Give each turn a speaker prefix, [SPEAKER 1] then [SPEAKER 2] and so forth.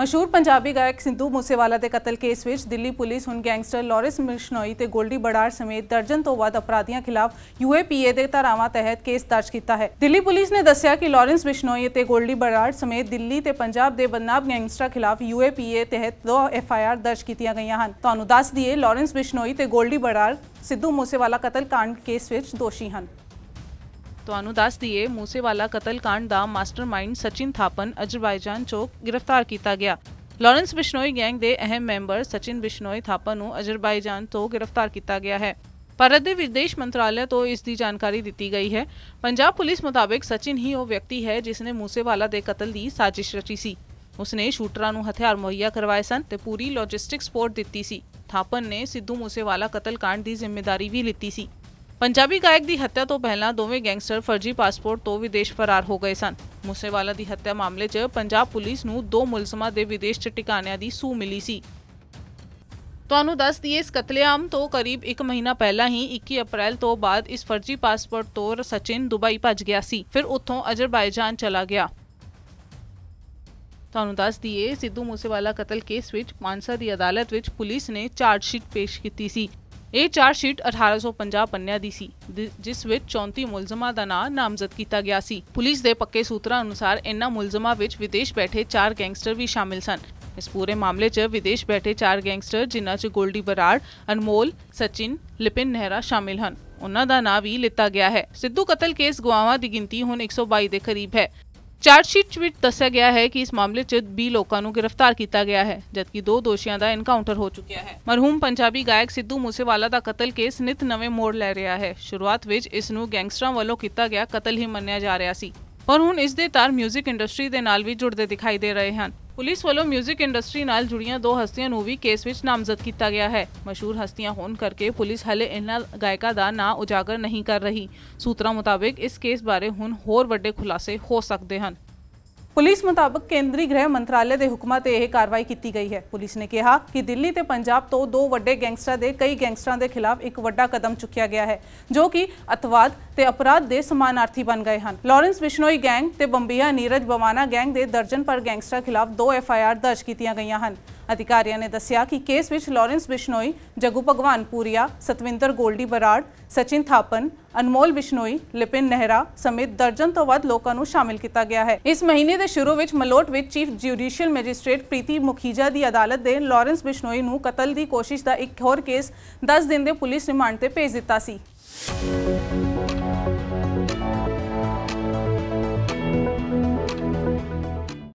[SPEAKER 1] ਮਸ਼ਹੂਰ ਪੰਜਾਬੀ ਗਾਇਕ ਸਿੰਧੂ ਮੂਸੇਵਾਲਾ ਦੇ ਕਤਲ ਕੇਸ ਵਿੱਚ ਦਿੱਲੀ ਪੁਲਿਸ ਹੁਣ ਗੈਂਗਸਟਰ ਲਾਰੈਂਸ ਮਿਸ਼ਨੋਈ ਤੇ ਗੋਲਡੀ ਬੜਾਰ ਸਮੇਤ ਦਰਜਨ ਤੋਂ ਵੱਧ ਅਪਰਾਧੀਆਂ ਖਿਲਾਫ ਯੂਏਪੀਏ ਦੇ ਧਾਰਾਵਾਂ ਤਹਿਤ ਕੇਸ ਦਰਜ ਕੀਤਾ ਹੈ ਦਿੱਲੀ ਪੁਲਿਸ ਨੇ ਦੱਸਿਆ ਕਿ ਲਾਰੈਂਸ ਮਿਸ਼ਨੋਈ ਤੇ ਗੋਲਡੀ ਬੜਾਰ ਸਮੇਤ ਦਿੱਲੀ ਤੇ ਪੰਜਾਬ ਦੇ ਬੰਨਾਬ ਗੈਂਗਸਟਰ ਖਿਲਾਫ ਯੂਏਪੀਏ ਤਹਿਤ ਦੋ ਐਫਆਈਆਰ ਦਰਜ ਕੀਤੀਆਂ ਗਈਆਂ ਹਨ ਤੁਹਾਨੂੰ ਦੱਸ ਦਈਏ ਲਾਰੈਂਸ ਬਿਸ਼ਨੋਈ ਤੇ ਗੋਲਡੀ ਬੜਾਰ ਸਿੱਧੂ ਮੂਸੇਵਾਲਾ ਕਤਲ ਕਾਂਡ ਕੇਸ ਵਿੱਚ ਦੋਸ਼ੀ ਹਨ ਤੁਹਾਨੂੰ ਦੱਸ ਦਈਏ ਮੂਸੇਵਾਲਾ ਕਤਲकांड ਦਾ ਮਾਸਟਰਮਾਈਂਡ ਸਚਿਨ ਥਾਪਨ ਅਜ਼ਰਬਾਈਜਾਨ ਚੋਕ ਗ੍ਰਿਫਤਾਰ ਕੀਤਾ ਗਿਆ ਲਾਰੈਂਸ ਬਿਸ਼ਨੋਈ ਗੈਂਗ ਦੇ ਅਹਿਮ ਮੈਂਬਰ ਸਚਿਨ ਬਿਸ਼ਨੋਈ ਥਾਪਨ ਨੂੰ ਅਜ਼ਰਬਾਈਜਾਨ ਤੋਂ ਗ੍ਰਿਫਤਾਰ ਕੀਤਾ ਗਿਆ ਹੈ ਭਾਰਤ ਦੇ ਵਿਦੇਸ਼ ਮੰਤਰਾਲੇ ਤੋਂ ਇਸ ਦੀ ਜਾਣਕਾਰੀ ਦਿੱਤੀ ਗਈ ਹੈ ਪੰਜਾਬ ਪੁਲਿਸ ਮੁਤਾਬਕ ਸਚਿਨ ਹੀ ਉਹ ਵਿਅਕਤੀ ਹੈ ਜਿਸ ਨੇ ਮੂਸੇਵਾਲਾ ਦੇ ਕਤਲ ਦੀ ਸਾਜ਼ਿਸ਼ ਰਚੀ ਸੀ ਉਸ ਨੇ ਸ਼ੂਟਰਾਂ ਨੂੰ ਹਥਿਆਰ ਮੁਹੱਈਆ ਕਰਵਾਏ ਸਨ ਤੇ ਪੂਰੀ ਲੌਜਿਸਟਿਕ ਸਪੋਰਟ ਦਿੱਤੀ ਸੀ ਥਾਪਨ ਨੇ ਸਿੱਧੂ ਮੂਸੇਵਾਲਾ ਕਤਲकांड ਦੀ ਜ਼ਿੰਮੇਵਾਰੀ ਵੀ ਲਿੱਤੀ ਸੀ ਪੰਜਾਬੀ ਗਾਇਕ ਦੀ ਹੱਤਿਆ ਤੋਂ ਪਹਿਲਾਂ ਦੋਵੇਂ ਗੈਂਗਸਟਰ ਫਰਜ਼ੀ ਪਾਸਪੋਰਟ ਤੋਂ ਵਿਦੇਸ਼ ਫਰਾਰ ਹੋ ਗਏ ਸਨ ਮੂਸੇਵਾਲਾ ਦੀ ਹੱਤਿਆ ਮਾਮਲੇ 'ਚ ਪੰਜਾਬ ਪੁਲਿਸ ਨੂੰ ਦੋ ਮੁਲਜ਼ਮਾਂ ਦੇ ਵਿਦੇਸ਼ 'ਚ ਟਿਕਾਣਿਆਂ ਦੀ ਸੂ ਮਿਲੀ ਸੀ ਤੁਹਾਨੂੰ ਦੱਸ ਦਈਏ ਇਸ ਕਤਲੇਆਮ ਤੋਂ ਕਰੀਬ 1 ਮਹੀਨਾ ਪਹਿਲਾਂ ਹੀ 21 ਅਪ੍ਰੈਲ ਤੋਂ ਬਾਅਦ ਇਸ ਫਰਜ਼ੀ ਪਾਸਪੋਰਟ ਤੋਂ ਸਚਿਨ ਦੁਬਈ ਭੱਜ ਗਿਆ ਸੀ ਫਿਰ ਉੱਥੋਂ ਅਜ਼ਰਬਾਈਜਾਨ ਚਲਾ ਗਿਆ ਤੁਹਾਨੂੰ ਦੱਸ ਦਈਏ ਸਿੱਧੂ ਮੂਸੇਵਾਲਾ ਕਤਲ ਕੇਸ ਵਿੱਚ ਮਾਨਸਾ ਦੀ ਅਦਾਲਤ ਵਿੱਚ ਪੁਲਿਸ ਨੇ ਚਾਰਜਸ਼ੀਟ ਪੇਸ਼ ਕੀਤੀ ਸੀ ਇਹ ਚਾਰ ਸ਼ੀਟ 1850 ਪੰਨਿਆਂ ਦੀ ਸੀ ਜਿਸ ਵਿੱਚ 34 ਮੁਲਜ਼ਮਾਂ ਦਾ ਨਾਮ ਨਾਮਜ਼ਦ ਕੀਤਾ ਗਿਆ ਸੀ ਪੁਲਿਸ ਦੇ ਪੱਕੇ ਸੂਤਰਾਂ ਅਨੁਸਾਰ ਇਨ੍ਹਾਂ ਮੁਲਜ਼ਮਾਂ ਵਿੱਚ ਵਿਦੇਸ਼ ਬੈਠੇ ਚਾਰ ਗੈਂਗਸਟਰ ਵੀ ਸ਼ਾਮਿਲ ਸਨ ਇਸ ਪੂਰੇ ਮਾਮਲੇ 'ਚ ਵਿਦੇਸ਼ ਬੈਠੇ ਚਾਰ ਗੈਂਗਸਟਰ ਜਿਨ੍ਹਾਂ 'ਚ ਗੋਲਡੀ ਬਰਾੜ, ਅਨਮੋਲ, ਸਚਿਨ, ਲਿਪਿਨ ਨਹਿਰਾ ਸ਼ਾਮਿਲ ਹਨ। ਉਹਨਾਂ ਦਾ ਨਾਂ ਵੀ ਲਿੱਤਾ ਗਿਆ ਹੈ। ਸਿੱਧੂ ਕਤਲ ਕੇਸ ਗਵਾਹਾਂ ਦੀ ਗਿਣਤੀ ਹੁਣ 122 ਦੇ ਕਰੀਬ ਹੈ। ਚਾਰਜਸ਼ੀਟ ਵਿੱਚ ਦੱਸਿਆ ਗਿਆ ਹੈ ਕਿ ਇਸ ਮਾਮਲੇ 'ਚ 20 ਲੋਕਾਂ ਨੂੰ ਗ੍ਰਿਫਤਾਰ ਕੀਤਾ ਗਿਆ ਹੈ ਜਦਕਿ ਦੋ ਦੋਸ਼ੀਆਂ ਦਾ ਐਨਕਾਊਂਟਰ ਹੋ ਚੁੱਕਿਆ ਹੈ ਮਰਹੂਮ ਪੰਜਾਬੀ ਗਾਇਕ ਸਿੱਧੂ ਮੂਸੇਵਾਲਾ ਦਾ ਕਤਲ ਕੇਸ ਨਿਤ ਨਵੇਂ ਮੋੜ ਲੈ ਰਿਹਾ ਹੈ ਸ਼ੁਰੂਆਤ ਵਿੱਚ ਇਸ ਨੂੰ ਗੈਂਗਸਟਰਾਂ ਵੱਲੋਂ ਕੀਤਾ ਗਿਆ ਕਤਲ ਹੀ ਮੰਨਿਆ ਜਾ ਰਿਹਾ ਸੀ ਪਰ ਹੁਣ ਇਸ ਦੇ ਤਾਰ 뮤직 ਇੰਡਸਟਰੀ ਦੇ ਨਾਲ ਵੀ ਜੁੜਦੇ ਦਿਖਾਈ ਦੇ ਰਹੇ ਹਨ ਪੁਲਿਸ ਵੱਲੋਂ 뮤직 ਇੰਡਸਟਰੀ ਨਾਲ ਜੁੜੀਆਂ ਦੋ ਹਸਤੀਆਂ ਨੂੰ ਵੀ ਕੇਸ ਵਿੱਚ ਨਾਮਜ਼ਦ ਕੀਤਾ ਗਿਆ ਹੈ ਮਸ਼ਹੂਰ ਹਸਤੀਆਂ ਹੋਣ ਕਰਕੇ ਪੁਲਿਸ ਹਲੇ ਇਹਨਾਂ ਗਾਇਕਾ ਦਾ ਨਾਂ ਉਜਾਗਰ ਨਹੀਂ ਕਰ ਰਹੀ ਸੂਤਰਾਂ ਮੁਤਾਬਕ ਇਸ ਕੇਸ ਬਾਰੇ ਹੁਣ ਹੋਰ ਵੱਡੇ ਖੁਲਾਸੇ ਹੋ ਸਕਦੇ ਹਨ ਪੁਲਿਸ ਮੁਤਾਬਕ ਕੇਂਦਰੀ ਗ੍ਰਹਿ ਮੰਤਰਾਲੇ ਦੇ ਹੁਕਮਾਂ ਤੇ ਇਹ ਕਾਰਵਾਈ ਕੀਤੀ ਗਈ ਹੈ ਪੁਲਿਸ ਨੇ ਕਿਹਾ ਕਿ ਦਿੱਲੀ ਤੇ ਪੰਜਾਬ ਤੋਂ ਦੋ ਵੱਡੇ ਗੈਂਗਸਟਰ ਦੇ ਕਈ ਗੈਂਗਸਟਰਾਂ ਦੇ ਖਿਲਾਫ ਇੱਕ ਵੱਡਾ ਕਦਮ ਚੁੱਕਿਆ ਗਿਆ ਹੈ ਜੋ ਕਿ ਅਤਵਾਦ ਤੇ ਅਪਰਾਧ ਦੇ ਸਮਾਨਾਰਥੀ ਬਣ ਗਏ ਹਨ ਲਾਰੈਂਸ ਬਿਸ਼ਨੋਈ ਗੈਂਗ ਤੇ ਬੰਬੀਆ ਨੀਰਜ ਬਵਾਨਾ ਗੈਂਗ ਦੇ ਦਰਜਨ ਪਰ ਗੈਂਗਸਟਰ ਖਿਲਾਫ ਦੋ ਐਫਆਈਆਰ ਦਰਜ ਕੀਤੀਆਂ ਗਈਆਂ ਹਨ ਅਧਿਕਾਰੀਆਂ ਨੇ ਦੱਸਿਆ ਕਿ ਕੇਸ ਵਿੱਚ ਲਾਰੈਂਸ ਬਿਸ਼ਨੋਈ ਜਗੂ ਭਗਵਾਨ ਪੂਰੀਆ, ਸਤਵਿੰਦਰ ਗੋਲਡੀ ਬਰਾੜ ਸਚਿਨ ਥਾਪਨ ਅਨਮੋਲ ਬਿਸ਼ਨੋਈ ਲਿਪਿਨ ਨਹਿਰਾ ਸਮੇਤ ਦਰਜਨ ਤੋਂ ਵੱਧ ਲੋਕਾਂ ਨੂੰ ਸ਼ਾਮਿਲ ਕੀਤਾ ਗਿਆ ਹੈ ਇਸ ਮਹੀਨੇ ਦੇ ਸ਼ੁਰੂ ਵਿੱਚ ਮਲੋਟ ਵਿੱਚ chief judicial magistrate Preeti Mukhija ਦੀ ਅਦਾਲਤ ਦੇ ਲਾਰੈਂਸ ਬਿਸ਼ਨੋਈ ਨੂੰ ਕਤਲ ਦੀ ਕੋਸ਼ਿਸ਼ ਦਾ ਇੱਕ ਹੋਰ ਕੇਸ 10 ਦਿਨ ਦੇ ਪੁਲਿਸ ਰਿਮਾਂਡ ਤੇ ਭੇਜ ਦਿੱਤਾ ਸੀ